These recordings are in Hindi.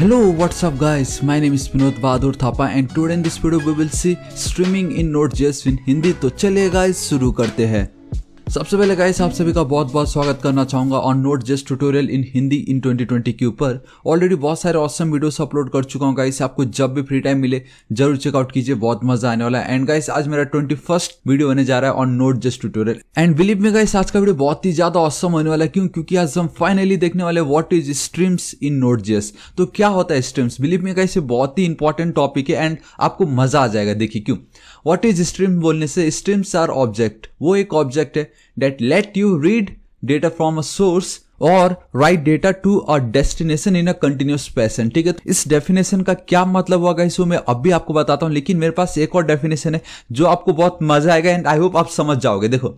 Hello, what's up guys? My name is Vinod Bahadur Thapa and today in this video we will see streaming in Node.js in Hindi. तो चलिए guys शुरू करते हैं सबसे पहले गाइस आप सभी का बहुत बहुत स्वागत करना चाहूंगा on node just tutorial in Hindi in 2020 के ऊपर ऑलरेडी बहुत सारे ऑसम वीडियोस अपलोड कर चुका हूँ गाइस आपको जब भी फ्री टाइम मिले जरूर चेकआउट कीजिए बहुत मजा आने वाला है एंड गाइस आज मेरा ट्वेंटी फर्स्ट वीडियो होने जा रहा है on node just tutorial and believe में गाइस आज का वीडियो बहुत ही ज्यादा ऑसम होने वाला है क्यों क्योंकि आज हम फाइनली देखने वाले what is streams in node JS तो क्या होता है स्ट्रीम्स बिलीव में गाइस ये बहुत ही इंपॉर्टेंट टॉपिक है एंड आपको मजा आ जाएगा देखिए क्यों वॉट इज स्ट्रीम बोलने से स्ट्रीम्स आर ऑब्जेक्ट वो एक ऑब्जेक्ट है that let you read data from a source और write data to a destination in a continuous fashion ठीक है तो इस डेफिनेशन का क्या मतलब हुआ गाइस मैं भी आपको बताता हूं लेकिन मेरे पास एक और डेफिनेशन है जो आपको बहुत मजा आएगा एंड आई होप आप समझ जाओगे देखो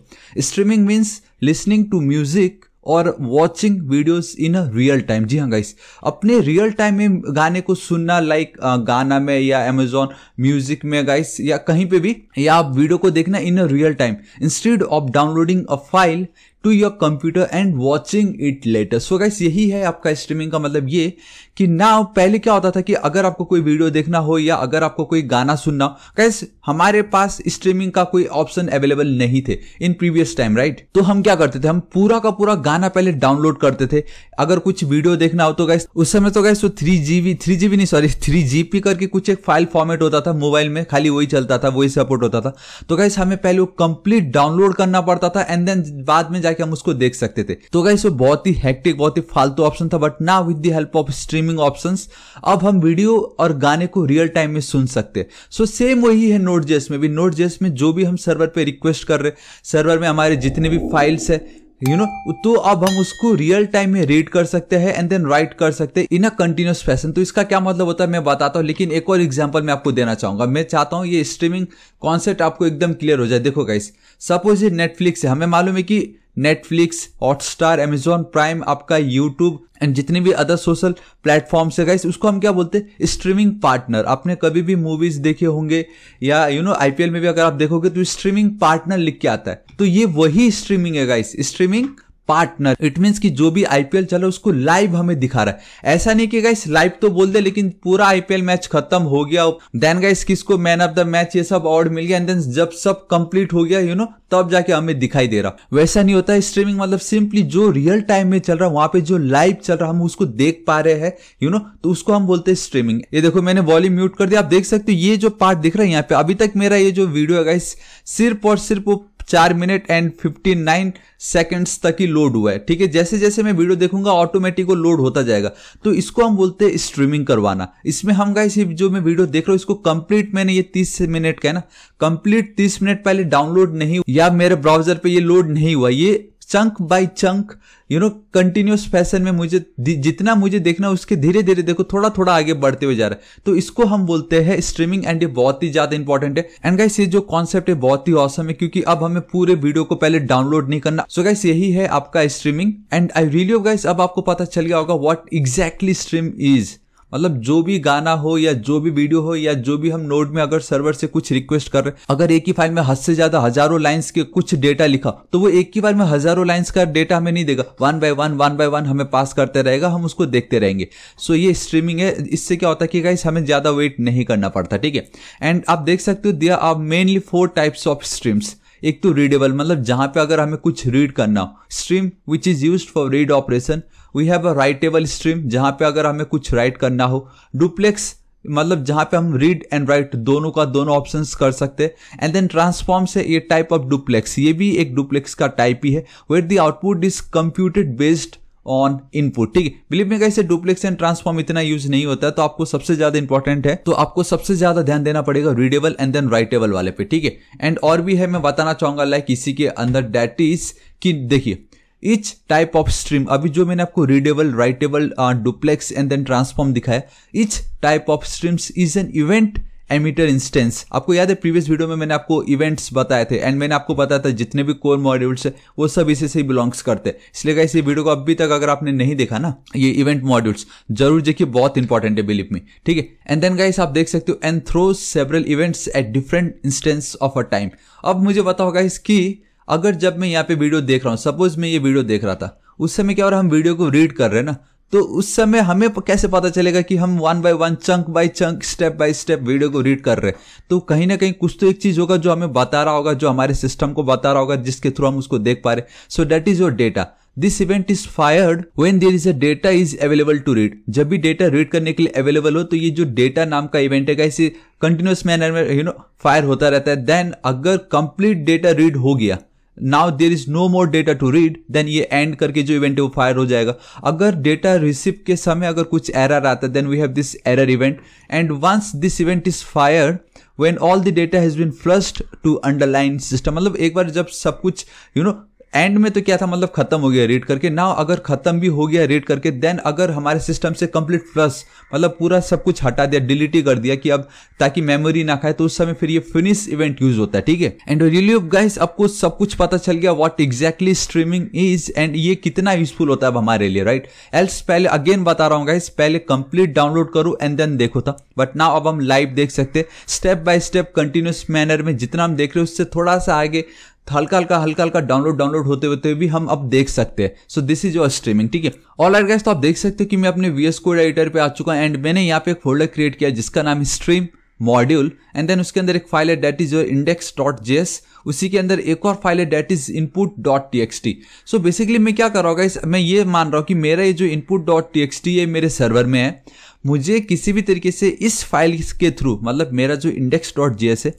streaming means listening to music और watching videos in real time जी हाँ गाइस अपने रियल टाइम में गाने को सुनना लाइक गाना में या अमेजोन म्यूजिक में गाइस या कहीं पे भी या आप वीडियो को देखना in real time instead of downloading a file to your computer and watching it later so guys यही है आपका स्ट्रीमिंग का मतलब ये कि ना पहले क्या होता था कि अगर आपको कोई वीडियो देखना हो या अगर आपको कोई गाना सुनना हो गाइस हमारे पास स्ट्रीमिंग का कोई ऑप्शन अवेलेबल नहीं थे इन प्रीवियस टाइम राइट तो हम क्या करते थे हम पूरा का पूरा गाना पहले डाउनलोड करते थे अगर कुछ वीडियो देखना हो तो गाइस उस समय तो guys three GB three GB नहीं सॉरी थ्री जीपी करके कुछ एक फाइल फॉर्मेट होता था मोबाइल में खाली वही चलता था वही सपोर्ट होता था तो गाइस हमें पहले वो कंप्लीट डाउनलोड करना पड़ता था एंड देन बाद में जाके हम उसको देख सकते थे तो गाइस वो बहुत ही हेक्टिक बहुत ही फालतू ऑप्शन था बट ना with the help of streaming option अब हम वीडियो और गाने को रियल टाइम में सुन सकते हैं सो सेम वही है नोट जेस में भी नोट जेस में जो भी हम सर्वर पर रिक्वेस्ट कर रहे सर्वर में हमारे जितने भी फाइल्स है यू you नो know, तो अब हम उसको रियल टाइम में रीड कर सकते हैं एंड देन राइट कर सकते हैं इन अ कंटिन्यूस फैशन तो इसका क्या मतलब होता है मैं बताता हूँ लेकिन एक और एग्जाम्पल मैं आपको देना चाहूंगा मैं चाहता हूँ ये स्ट्रीमिंग कॉन्सेप्ट आपको एकदम क्लियर हो जाए देखो गाइस सपोज ये नेटफ्लिक्स है हमें मालूम है कि नेटफ्लिक्स हॉटस्टार अमेजोन प्राइम आपका यूट्यूब एंड जितने भी अदर सोशल प्लेटफॉर्म्स है गाइस उसको हम क्या बोलते हैं स्ट्रीमिंग पार्टनर आपने कभी भी मूवीज देखे होंगे या यू नो आईपीएल में भी अगर आप देखोगे तो स्ट्रीमिंग पार्टनर लिख के आता है तो ये वही स्ट्रीमिंग है guys streaming partner it mean कि जो भी आईपीएल चल रहा है उसको लाइव हमें दिखा रहा है ऐसा नहीं कि गाइस लाइव तो बोल दे लेकिन पूरा आईपीएल मैच खत्म हो गया देन गाइस किसको मैन ऑफ द मैच ये सब अवार्ड मिल गया एंड देन जब सब कंप्लीट हो गया यू you नो know, तब जाके हमें दिखाई दे रहा वैसा नहीं होता है स्ट्रीमिंग मतलब सिंपली जो रियल टाइम में चल रहा है वहां पे जो लाइव चल रहा है हम उसको देख पा रहे हैं यू नो तो उसको हम बोलते हैं स्ट्रीमिंग ये देखो मैंने वॉल्यूम म्यूट कर दिया आप देख सकते हो ये जो पार्ट दिख रहा है यहाँ पे अभी तक मेरा ये जो वीडियो है गाइस सिर्फ और सिर्फ वो चार minute and fifty nine seconds तक ही लोड हुआ है ठीक है जैसे जैसे मैं वीडियो देखूंगा ऑटोमेटिक वो लोड होता जाएगा तो इसको हम बोलते हैं स्ट्रीमिंग करवाना इसमें हम गाइस ये जो मैं वीडियो देख रहा हूँ इसको कंप्लीट मैंने ये तीस मिनट का है ना कंप्लीट तीस मिनट पहले डाउनलोड नहीं या मेरे ब्राउजर पर ये लोड नहीं हुआ ये chunk by chunk you know continuous fashion में मुझे जितना मुझे देखना उसके धीरे धीरे देखो थोड़ा थोड़ा आगे बढ़ते हुए जा रहा है तो इसको हम बोलते हैं स्ट्रीमिंग एंड ये बहुत ही ज्यादा इंपॉर्टेंट है एंड गाइस ये जो कॉन्सेप्ट है बहुत ही औसम है क्योंकि अब हमें पूरे वीडियो को पहले डाउनलोड नहीं करना सो so गाइस यही है आपका streaming and I really guys अब आपको पता चल गया होगा वॉट एग्जैक्टली स्ट्रीम इज मतलब जो भी गाना हो या जो भी वीडियो हो या जो भी हम नोट में अगर सर्वर से कुछ रिक्वेस्ट कर रहे हैं अगर एक ही फाइल में हद से ज्यादा हजारों लाइंस के कुछ डेटा लिखा तो वो एक ही फाइल में हजारों लाइंस का डेटा हमें नहीं देगा one by one one by one हमें पास करते रहेगा हम उसको देखते रहेंगे सो ये स्ट्रीमिंग है इससे क्या होता है कि गाइस हमें ज्यादा वेट नहीं करना पड़ता ठीक है एंड आप देख सकते हो दिया आप mainly four types of streams एक तो रीडेबल मतलब जहां पे अगर हमें कुछ रीड करना हो stream which is use for read operation we have a writable stream जहां पे अगर हमें कुछ राइट करना हो डुप्लेक्स मतलब जहां पे हम रीड एंड राइट दोनों का दोनों ऑप्शंस कर सकते हैं एंड देन ट्रांसफॉर्म से ये टाइप ऑफ डुप्लेक्स ये भी एक डुप्लेक्स का टाइप ही है wait the output is computed based on input ठीक है बिलीव में कैसे डुप्लेक्स एंड ट्रांसफॉर्म इतना यूज नहीं होता है तो आपको सबसे ज्यादा इंपॉर्टेंट है तो आपको सबसे ज्यादा ध्यान देना पड़ेगा रीडेबल एंड देन राइटेबल वाले पे ठीक है एंड और भी है मैं बताना चाहूंगा लाइक इसी के अंदर डेट इज कि देखिए इच टाइप ऑफ स्ट्रीम अभी जो मैंने आपको readable writable duplex and then transform दिखाया each type of streams is an event emitter instance आपको याद है प्रीवियस वीडियो में मैंने आपको इवेंट्स बताए थे एंड मैंने आपको बताया था जितने भी कोर मॉड्यूल्स है वो सब इसे से ही बिलोंग्स करते हैं इसलिए कहा इस वीडियो को अभी तक अगर आपने नहीं देखा ना ये इवेंट मॉड्यूल्स जरूर देखिए बहुत इंपॉर्टेंट है बिलीव में ठीक है एंड देन गाइस आप देख सकते हो and throw several events at different instance of a time अब मुझे बताओ गाइस कि अगर जब मैं यहाँ पे वीडियो देख रहा हूँ सपोज मैं ये वीडियो देख रहा था उस समय क्या हो रहा है हम वीडियो को रीड कर रहे हैं ना तो उस समय हमें कैसे पता चलेगा कि हम one by one chunk by chunk step by step video को रीड कर रहे हैं तो कहीं ना कहीं कुछ तो एक चीज़ होगा जो हमें बता रहा होगा जो हमारे सिस्टम को बता रहा होगा जिसके थ्रू हम उसको देख पा रहे so that is your data this event is fired when there is a data is available to read जब भी डेटा रीड करने के लिए अवेलेबल हो तो ये जो डेटा नाम का इवेंट है इसे कंटिन्यूस मैनर में यू नो फायर होता रहता है देन अगर कंप्लीट डेटा रीड हो गया now there is no more data to read then ये एंड करके जो इवेंट है वो फायर हो जाएगा अगर डेटा रिसीव के समय अगर कुछ एरर आता है then we have this error event and once this event is fire when all the data has been flushed to underline system मतलब एक बार जब सब कुछ you you know know, end में तो क्या था मतलब खत्म हो गया रीड करके ना अगर खत्म भी हो गया रीड करके देन अगर हमारे सिस्टम से कंप्लीट प्लस मतलब पूरा सब कुछ हटा दिया डिलीट ही कर दिया कि अब ताकि मेमोरी ना खाए तो उस समय फिर ये फिनिश इवेंट यूज होता है ठीक है एंड रियली गाइस आपको सब कुछ पता चल गया what exactly streaming is and ये कितना यूजफुल होता है हमारे लिए राइट एल्स पहले अगेन बता रहा हूँ गाइस पहले कंप्लीट डाउनलोड करूँ एंड देन देखो था बट नाउ अब हम लाइव देख सकते step by step continuous manner में जितना हम देख रहे हैं उससे थोड़ा सा आगे तो हल्का हल्का हल्का हल्का डाउनलोड डाउनलोड होते होते भी हम अब देख सकते हैं so this is your streaming ठीक है ऑल आर गैस तो आप देख सकते हो कि मैं अपने वी एस कोड एडिटर पर आ चुका एंड मैंने यहाँ पे एक फोल्डर क्रिएट किया जिसका नाम है स्ट्रीम मॉड्यूल एंड देन उसके अंदर एक फाइल है that is your index dot S उसी के अंदर एक और फाइल है that is input dot T X T so basically मैं क्या कर रहा हूँ इस मैं ये मान रहा हूँ कि मेरा ये जो input dot T X T है मेरे सर्वर में है मुझे किसी भी तरीके से इस फाइल के थ्रू मतलब मेरा जो इंडेक्स डॉट जे एस है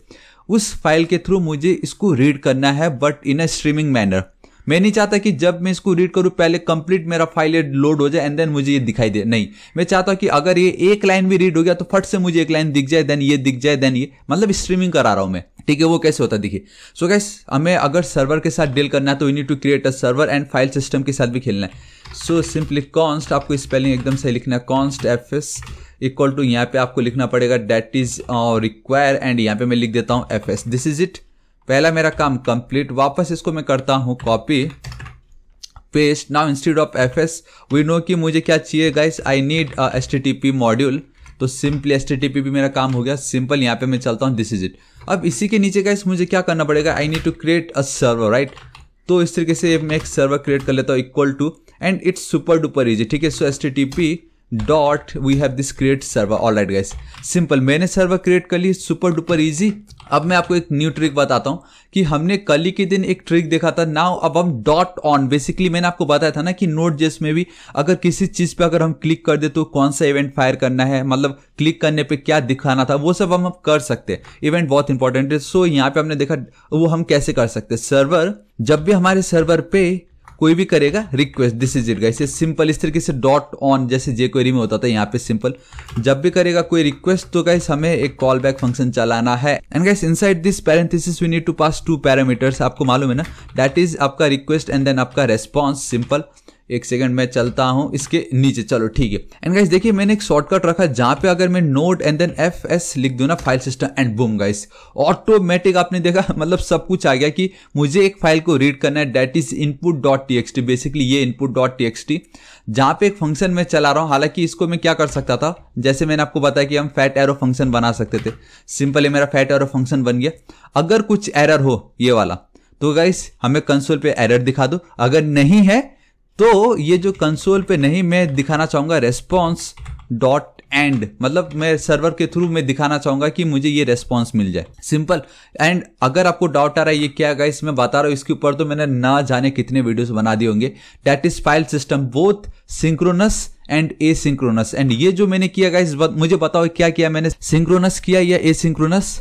उस फाइल के थ्रू मुझे इसको रीड करना है but in a streaming manner मैं नहीं चाहता कि जब मैं इसको रीड करूं पहले कंप्लीट मेरा फाइल लोड हो जाए एंड देन मुझे ये दिखाई दे नहीं मैं चाहता कि अगर ये एक लाइन भी रीड हो गया तो फट से मुझे एक लाइन दिख जाए देन ये दिख जाए देन ये मतलब स्ट्रीमिंग करा रहा हूं मैं ठीक है वो कैसे होता देखिए सो गैस हमें अगर सर्वर के साथ डील करना है तो you need to create a server and file system के साथ भी खेलना है सो सिंपली कॉन्स्ट आपको स्पेलिंग एकदम सही लिखना है const F S equal to यहाँ पे आपको लिखना पड़ेगा डेट इज रिक्वायर एंड यहाँ पे मैं लिख देता हूँ F S this is it पहला मेरा काम कंप्लीट वापस इसको मैं करता हूँ copy paste now institute of F S we know कि मुझे क्या चाहिए guys I need S T T P module तो simply S T T P भी मेरा काम हो गया सिंपल यहाँ पे मैं चलता हूँ दिस इज इट अब इसी के नीचे गाइस मुझे क्या करना पड़ेगा I need to create a server right तो इस तरीके से मैं एक सर्वर क्रिएट कर लेता हूँ equal to and it's super duper easy ठीक है so S T T P dot we have this create server all right guys simple मैंने सर्वर क्रिएट कर ली सुपर डुपर इजी अब मैं आपको एक न्यू ट्रिक बताता हूँ कि हमने कल ही के दिन एक ट्रिक देखा था नाउ अब हम डॉट ऑन बेसिकली मैंने आपको बताया था ना कि नोट जेस में भी अगर किसी चीज़ पे अगर हम क्लिक कर दे तो कौन सा इवेंट फायर करना है मतलब क्लिक करने पे क्या दिखाना था वो सब हम अब कर सकते हैं इवेंट बहुत इंपॉर्टेंट है सो so, यहाँ पे हमने देखा वो हम कैसे कर सकते सर्वर जब भी हमारे सर्वर पे कोई भी करेगा request this is it guys ये सिंपल इस तरीके से डॉट ऑन जैसे जे क्वेरी में होता था यहाँ पे सिंपल जब भी करेगा कोई रिक्वेस्ट तो गाइस हमें एक कॉल बैक फंक्शन चलाना है and guys inside this parenthesis we need to pass two parameters आपको मालूम है ना दैट इज आपका रिक्वेस्ट एंड देन आपका रेस्पॉन्स सिंपल एक सेकंड मैं चलता हूं इसके नीचे चलो ठीक है एंड गाइस देखिए मैंने एक शॉर्टकट रखा जहां पे अगर मैं note and then F S लिख दू ना file system and boom guys automatic आपने देखा मतलब सब कुछ आ गया कि मुझे एक फाइल को रीड करना है that is input dot T X T basically ये input dot T X T जहाँ पे एक फंक्शन मैं चला रहा हूं हालांकि इसको मैं क्या कर सकता था जैसे मैंने आपको बताया कि हम फैट एरो फंक्शन बना सकते थे सिंपल मेरा फैट एरो फंक्शन बन गया अगर कुछ एरर हो ये वाला तो गाइस हमें कंसोल पे एरर दिखा दो अगर नहीं है तो ये जो कंसोल पे नहीं मैं दिखाना चाहूंगा रेस्पॉन्स डॉट एंड मतलब मैं सर्वर के थ्रू मैं दिखाना चाहूंगा कि मुझे ये रेस्पॉन्स मिल जाए सिंपल एंड अगर आपको डाउट आ रहा है ये क्या गाइस मैं बता रहा हूँ इसके ऊपर तो मैंने ना जाने कितने वीडियोस बना दिए होंगे that is file system both synchronous and asynchronous and ये जो मैंने किया गाइस मुझे बताओ क्या किया मैंने सिंक्रोनस किया या asynchronous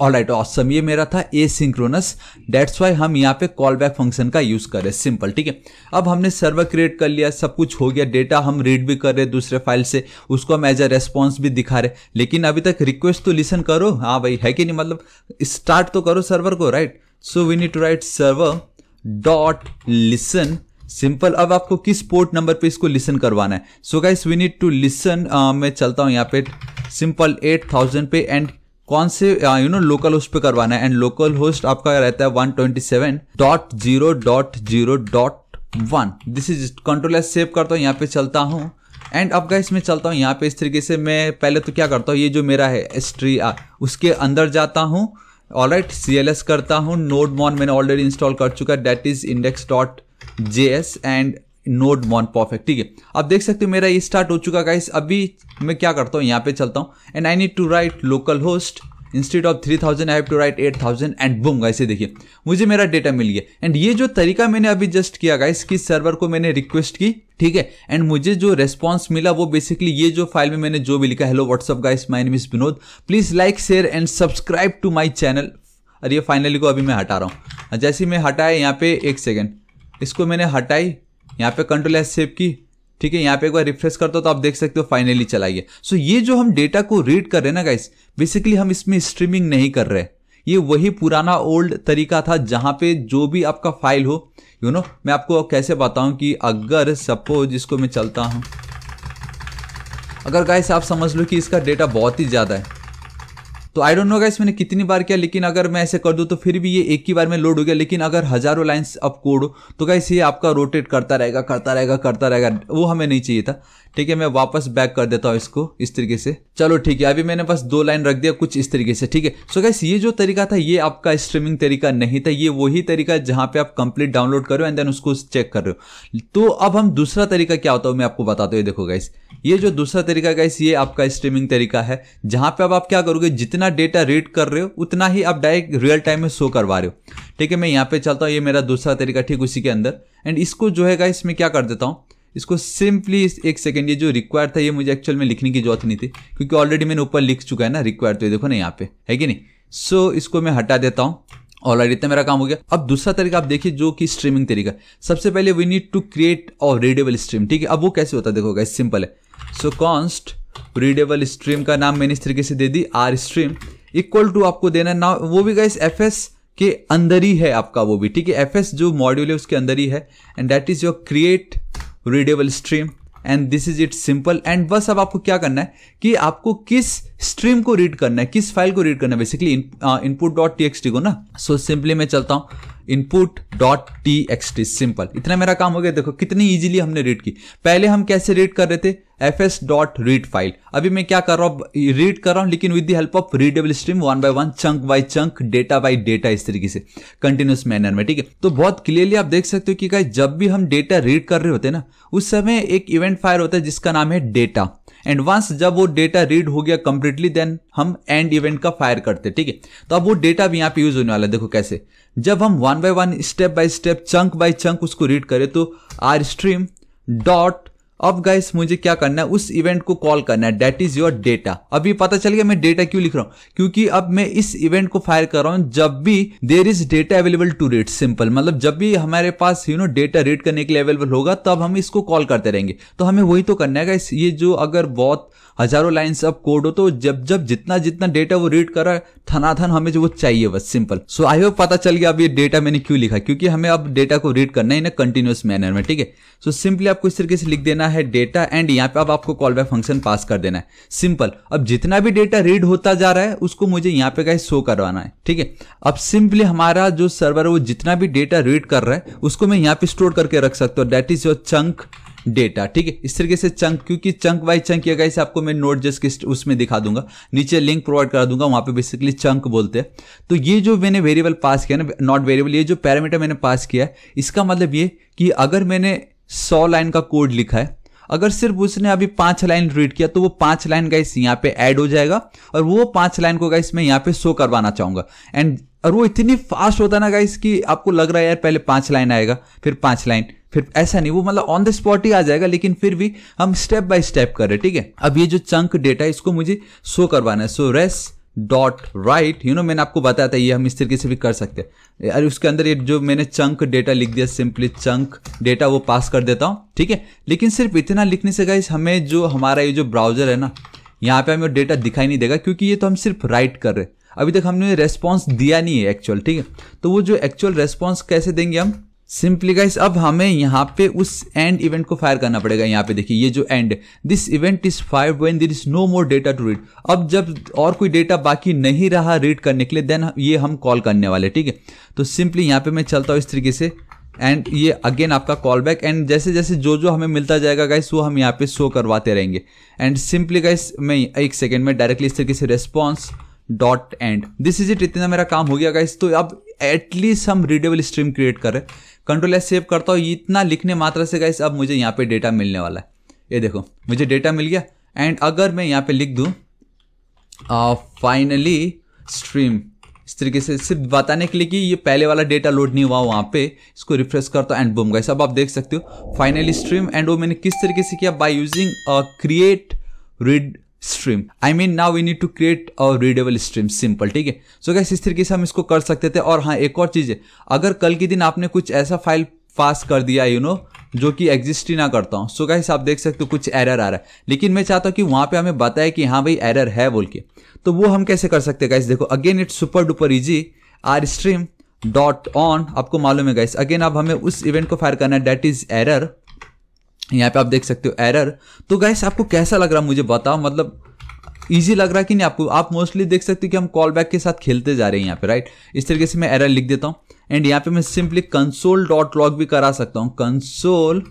all right awesome ये मेरा था ए सिंक्रोनस डेट्स वाई हम यहाँ पे कॉल बैक फंक्शन का यूज कर रहे हैं सिंपल ठीक है अब हमने सर्वर क्रिएट कर लिया सब कुछ हो गया डेटा हम रीड भी कर रहे हैं दूसरे फाइल से उसको हम एज अ रेस्पॉन्स भी दिखा रहे लेकिन अभी तक रिक्वेस्ट तो लिसन करो हाँ भाई है कि नहीं मतलब स्टार्ट तो करो सर्वर को right so we need to write server dot listen simple अब आपको किस पोर्ट नंबर पे इसको लिसन करवाना है so guys we need to listen मैं चलता हूँ यहाँ पे सिंपल 8000 पे एंड कौन से यू नो लोकल होस्ट पे करवाना है एंड लोकल होस्ट आपका रहता है one twenty seven dot zero dot zero dot one this is control S save करता हूँ यहाँ पे चलता हूँ एंड अब गाइस मैं चलता हूँ यहाँ पे इस तरीके से मैं पहले तो क्या करता हूँ ये जो मेरा है एस ट्री uh, उसके अंदर जाता हूँ all right C L S करता हूँ नोड मॉन मैंने ऑलरेडी इंस्टॉल कर चुका है that is index dot J S and node one perfect ठीक है अब देख सकते हो मेरा ये स्टार्ट हो चुका गाइस अभी मैं क्या करता हूँ यहाँ पे चलता हूँ and I need to write local host instead of three thousand I have to write eight thousand and boom guys ये देखिए मुझे मेरा डेटा मिल गया एंड ये जो तरीका मैंने अभी जस्ट किया गाइस कि सर्वर को मैंने रिक्वेस्ट की ठीक है एंड मुझे जो रेस्पॉन्स मिला वो बेसिकली ये जो फाइल में मैंने जो भी लिखा hello what's up guys my name is Vinod please like share and subscribe to my channel अरे ये फाइनली को अभी मैं हटा रहा हूँ जैसे मैं हटाया यहाँ पे एक सेकेंड इसको मैंने हटाई यहाँ पे कंट्रोल एस सेव की ठीक है यहाँ पे एक बार रिफ्रेश करता हो तो आप देख सकते हो फाइनली चला गया सो so, ये जो हम डेटा को रीड कर रहे हैं ना गाइस बेसिकली हम इसमें स्ट्रीमिंग नहीं कर रहे ये वही पुराना ओल्ड तरीका था जहाँ पे जो भी आपका फाइल हो यू you नो know, मैं आपको कैसे बताऊँ कि अगर सपोज इसको मैं चलता हूँ अगर गाइस आप समझ लो कि इसका डेटा बहुत ही ज़्यादा है तो आई डोंट नो गाइस मैंने कितनी बार किया लेकिन अगर मैं ऐसे कर दूँ तो फिर भी ये एक ही बार में लोड हो गया लेकिन अगर हज़ारों लाइन्स आप कोड तो गाइस ये आपका रोटेट करता रहेगा करता रहेगा करता रहेगा वो हमें नहीं चाहिए था ठीक है मैं वापस बैक कर देता हूँ इसको इस तरीके से चलो ठीक है अभी मैंने बस दो लाइन रख दिया कुछ इस तरीके से ठीक है सो गैस ये जो तरीका था ये आपका स्ट्रीमिंग तरीका नहीं था ये वही तरीका जहाँ पे आप कंप्लीट डाउनलोड करो एंड देन उसको चेक कर रहे हो तो अब हम दूसरा तरीका क्या होता है मैं आपको बताता हूँ देखो गाइस ये जो दूसरा तरीका गाइस ये आपका स्ट्रीमिंग तरीका है जहाँ पे अब आप क्या करोगे जितना डेटा रीड कर रहे हो उतना ही आप डायरेक्ट रियल टाइम में शो करवा रहे हो ठीक है मैं यहाँ पे चलता हूँ ये मेरा दूसरा तरीका ठीक उसी के अंदर एंड इसको जो है गाइस मैं क्या कर देता हूँ इसको सिंपली एक सेकेंड ये जो रिक्वायर था ये मुझे एक्चुअल में लिखने की जरूरत नहीं थी क्योंकि ऑलरेडी मैंने ऊपर लिख चुका है ना रिक्वायर तो ये देखो ना यहाँ पे है कि नहीं सो so, इसको मैं हटा देता हूँ ऑलरेडी इतना मेरा काम हो गया अब दूसरा तरीका आप देखिए जो कि स्ट्रीमिंग तरीका सबसे पहले we need to create our readable stream ठीक है अब वो कैसे होता है देखो गाइस सिंपल है सो कॉन्स्ट रीडेबल स्ट्रीम का नाम मैंने इस तरीके से दे दी आर स्ट्रीम इक्वल टू आपको देना ना वो भी गाइस एफ एस के अंदर ही है आपका वो भी ठीक है एफ एस जो मॉड्यूल है उसके अंदर ही है and that is your create readable stream and this is it simple and बस अब आपको क्या करना है कि आपको किस स्ट्रीम को रीड करना है किस फाइल को रीड करना है बेसिकली इनपुट डॉट टी को ना सो so, सिंपली मैं चलता हूँ input dot T X T simple इतना मेरा काम हो गया देखो कितनी इजीली हमने रीड की पहले हम कैसे रीड कर रहे थे F S dot read file अभी मैं क्या कर रहा हूँ रीड कर रहा हूँ लेकिन with the help of readable stream one by one chunk by chunk data by data इस तरीके से कंटिन्यूस मैनर में ठीक है तो बहुत क्लियरली आप देख सकते हो कि जब भी हम डेटा रीड कर रहे होते हैं ना उस समय एक इवेंट फायर होता है जिसका नाम है डेटा एंड वंस जब वो डेटा रीड हो गया कंप्लीटली देन हम एंड इवेंट का फायर करते ठीक है तो अब वो डेटा भी यहाँ पे यूज होने वाला है देखो कैसे जब हम one by one step by step chunk by chunk उसको रीड करें तो आर स्ट्रीम डॉट अब गाइस मुझे क्या करना है उस इवेंट को कॉल करना है डेट इज योर डेटा अभी पता चल गया मैं डेटा क्यों लिख रहा हूँ क्योंकि अब मैं इस इवेंट को फायर कर रहा हूँ जब भी there is data available to read simple मतलब जब भी हमारे पास यू नो डेटा रीड करने के लिए अवेलेबल होगा तब हम इसको कॉल करते रहेंगे तो हमें वही तो करना है गाइस ये जो अगर बहुत हजारों लाइन अब कोड हो तो जब जब जितना जितना डेटा वो रीड कर रहा है थनाथन हमें जो वो चाहिए बस सिंपल सो आई होप पता चल गया अब ये डेटा मैंने क्यों लिखा क्योंकि हमें अब डेटा को रीड करना है ना कंटिन्यूस मैनर में ठीक है सो सिंपली आपको इस तरीके से लिख देना है डेटा एंड यहाँ पे अब आपको कॉल बैक फंक्शन पास कर देना है सिंपल अब जितना भी डेटा रीड होता जा रहा है उसको मुझे यहाँ पे का शो करवाना है ठीक है अब सिंपली हमारा जो सर्वर है वो जितना भी डेटा रीड कर रहा है उसको मैं यहाँ पे स्टोर करके रख सकता हूँ that is your chunk data ठीक है इस तरीके से चंक क्योंकि चंक बाई चंक या गाइस आपको मैं नोट जस्ट उसमें दिखा दूंगा नीचे लिंक प्रोवाइड करा दूंगा वहां पे बेसिकली चंक बोलते हैं तो ये जो मैंने वेरिएबल पास किया ना नॉट वेरिएबल ये जो पैरामीटर मैंने पास किया है इसका मतलब ये कि अगर मैंने सौ लाइन का कोड लिखा है अगर सिर्फ उसने अभी पांच लाइन रीड किया तो वो पांच लाइन का इस यहाँ पे ऐड हो जाएगा और वो पांच लाइन को गाइस मैं यहाँ पे शो करवाना चाहूंगा एंड और वो इतनी फास्ट होता ना गाइस कि आपको लग रहा है यार पहले पांच लाइन आएगा फिर पांच लाइन फिर ऐसा नहीं वो मतलब ऑन द स्पॉट ही आ जाएगा लेकिन फिर भी हम स्टेप बाय स्टेप कर रहे हैं ठीक है अब ये जो चंक डेटा है इसको मुझे शो करवाना है so res dot write you know मैंने आपको बताया था ये हम इस तरीके से भी कर सकते हैं अरे उसके अंदर ये जो मैंने चंक डेटा लिख दिया सिंपली चंक डेटा वो पास कर देता हूँ ठीक है लेकिन सिर्फ इतना लिखने से गाइस हमें जो हमारा ये जो ब्राउजर है ना यहाँ पे हमें डेटा दिखाई नहीं देगा क्योंकि ये तो हम सिर्फ राइट कर रहे हैं अभी तक हमने रेस्पॉन्स दिया नहीं है एक्चुअल ठीक है तो वो जो एक्चुअल रेस्पॉन्स कैसे देंगे हम सिंपली गाइस अब हमें यहाँ पे उस एंड इवेंट को फायर करना पड़ेगा यहाँ पे देखिए ये जो end this event is fire when there is no more data to read अब जब और कोई डेटा बाकी नहीं रहा रीड करने के लिए देन ये हम कॉल करने वाले ठीक है तो सिंपली यहाँ पे मैं चलता हूँ इस तरीके से एंड ये अगेन आपका कॉल बैक एंड जैसे जैसे जो जो हमें मिलता जाएगा गाइस वो हम यहाँ पे शो करवाते रहेंगे एंड सिंपली गाइस मैं एक सेकेंड में डायरेक्टली इस तरीके से response dot end this is it इतना मेरा काम हो गया गाइस तो अब एटलीस्ट हम रीडेबल स्ट्रीम क्रिएट करें कंट्रोल एस सेव करता हूँ इतना लिखने मात्रा से गाइस अब मुझे यहाँ पे डेटा मिलने वाला है ये देखो मुझे डेटा मिल गया एंड अगर मैं यहाँ पे लिख दूँ फाइनली स्ट्रीम इस तरीके से सिर्फ बताने के लिए कि ये पहले वाला डेटा लोड नहीं हुआ वहाँ पे इसको रिफ्रेश करता एंड बूम गाइस अब आप देख सकते हो फाइनली स्ट्रीम एंड वो मैंने किस तरीके से किया by using create read stream I mean now we need to create our readable stream simple ठीक है सो गैस इस तरीके से हम इसको कर सकते थे और हाँ एक और चीज़ है अगर कल के दिन आपने कुछ ऐसा फाइल पास कर दिया यू you नो know, जो कि एग्जिस्ट ही ना करता हूँ सो गाइस आप देख सकते हो कुछ एरर आ रहा है लेकिन मैं चाहता हूँ कि वहाँ पे हमें बताए कि हाँ भाई एरर है बोल के तो वो हम कैसे कर सकते हैं गाइस देखो again it's super duper easy R stream dot on आपको मालूम है गाइस अगेन अब हमें उस इवेंट को फायर करना है डेट इज एरर यहाँ पे आप देख सकते हो एरर तो गैस आपको कैसा लग रहा मुझे बताओ मतलब ईजी लग रहा है कि नहीं आपको आप मोस्टली देख सकते हो कि हम कॉल बैक के साथ खेलते जा रहे हैं यहाँ पे राइट इस तरीके से मैं एरर लिख देता हूँ एंड यहाँ पे मैं सिंपली कंसोल डॉट लॉग भी करा सकता हूँ कंसोल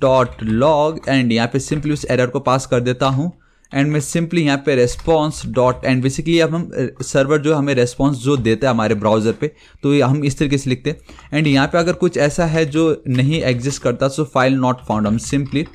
डॉट लॉग एंड यहाँ पे सिंपली उस एरर को पास कर देता हूँ एंड मैं सिंपली यहाँ पे रेस्पॉन्स डॉट एंड बेसिकली अब हम सर्वर जो हमें रेस्पॉन्स जो देता है हमारे ब्राउज़र पे तो हम इस तरीके से लिखते हैं एंड यहाँ पे अगर कुछ ऐसा है जो नहीं एग्जिस्ट करता सो फाइल नॉट फाउंड हम सिंपली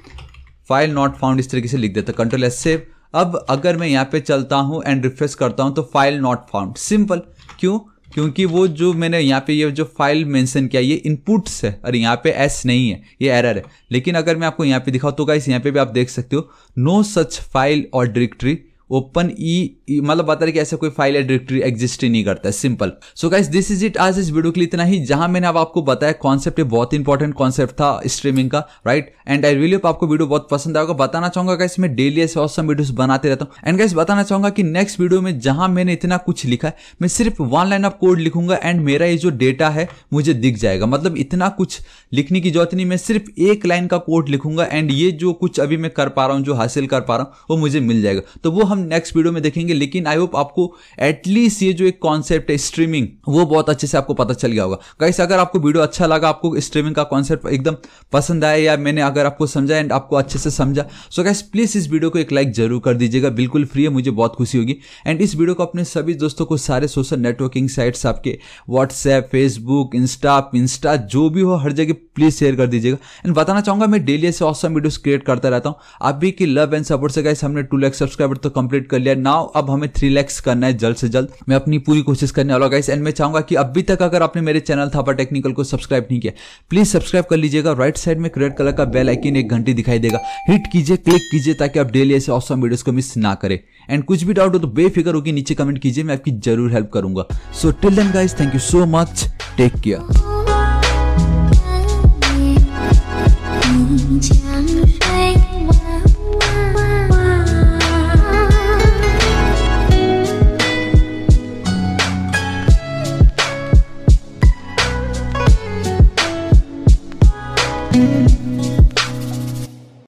फाइल नॉट फाउंड इस तरीके से लिख देते कंट्रोल एस सेव अब अगर मैं यहाँ पे चलता हूँ एंड रिफ्रेश करता हूँ तो फाइल नॉट फाउंड सिंपल क्यों क्योंकि वो जो मैंने यहाँ पे ये जो फाइल मेंशन किया ये इनपुट्स है और यहाँ पे एस नहीं है ये एरर है लेकिन अगर मैं आपको यहाँ पे दिखाऊँ तो गाइस यहाँ पे भी आप देख सकते हो no such file or directory open ई मतलब बता रहे कि ऐसा कोई फाइल या डायरेक्टरी एग्जिस्ट ही नहीं करता है simple so guys this is it आज इस वीडियो के लिए इतना ही जहां मैंने अब आपको बताया कॉन्सेप्ट बहुत इंपॉर्टेंट कॉन्सेप्ट था स्ट्रीमिंग का राइट एंड आई रियली आपको वीडियो बहुत पसंद आएगा बताना चाहूंगा गाइस मैं डेली ऐसे ऑसम वीडियोस बनाते रहता हूं एंड गाइस बताना चाहूंगा कि नेक्स्ट वीडियो में जहां मैंने इतना कुछ लिखा है मैं सिर्फ वन लाइन ऑफ कोड लिखूंगा एंड मेरा ये जो डेटा है मुझे दिख जाएगा मतलब इतना कुछ लिखने की जरूरत नहीं मैं सिर्फ एक लाइन का कोड लिखूंगा एंड ये जो कुछ अभी मैं कर पा रहा हूँ जो हासिल कर पा रहा हूँ वो मुझे मिल जाएगा तो वो हम नेक्स्ट वीडियो में देखेंगे लेकिन आई होप आपको एटलीस्ट ये जो एक कॉन्सेप्ट है स्ट्रीमिंग वो बहुत अच्छे से आपको पता चल गया होगा कैसे अगर आपको वीडियो अच्छा लगा आपको स्ट्रीमिंग का कॉन्सेप्ट एकदम पसंद आया या मैंने अगर आपको समझा एंड आपको अच्छे से समझा सो गाइस प्लीज़ इस वीडियो को एक लाइक जरूर कर दीजिएगा बिल्कुल फ्री है मुझे बहुत खुशी होगी एंड इस वीडियो को अपने सभी दोस्तों को सारे सोशल नेटवर्किंग साइट्स आपके व्हाट्सएप फेसबुक इंस्टा इंस्टा जो भी हो हर जगह प्लीज़ शेयर कर दीजिएगा एंड बताना चाहूंगा मैं डेली ऐसे ऑसम वीडियोस क्रिएट करता रहता हूँ आप भी की लव एंड सपोर्ट से गाइस हमने टू लैक सब्सक्राइबर तो कंप्लीट कंप्लीट कर लिया नाउ अब हमें थ्री लैक्स करना है जल्द से जल्द मैं अपनी पूरी कोशिश करने वाला गाइस एंड मैं चाहूंगा कि अभी तक अगर आपने मेरे चैनल थापा टेक्निकल को सब्सक्राइब नहीं किया प्लीज सब्सक्राइब कर लीजिएगा राइट साइड में रेड कलर का बेल आइकन एक घंटी दिखाई देगा हिट कीजिए क्लिक कीजिए ताकि आप डेली ऐसे ऑसम वीडियोस को मिस ना करें एंड कुछ भी डाउट हो तो बेफिक्र होगी नीचे कमेंट कीजिए मैं आपकी जरूर हेल्प करूंगा so till then guys thank you so much take care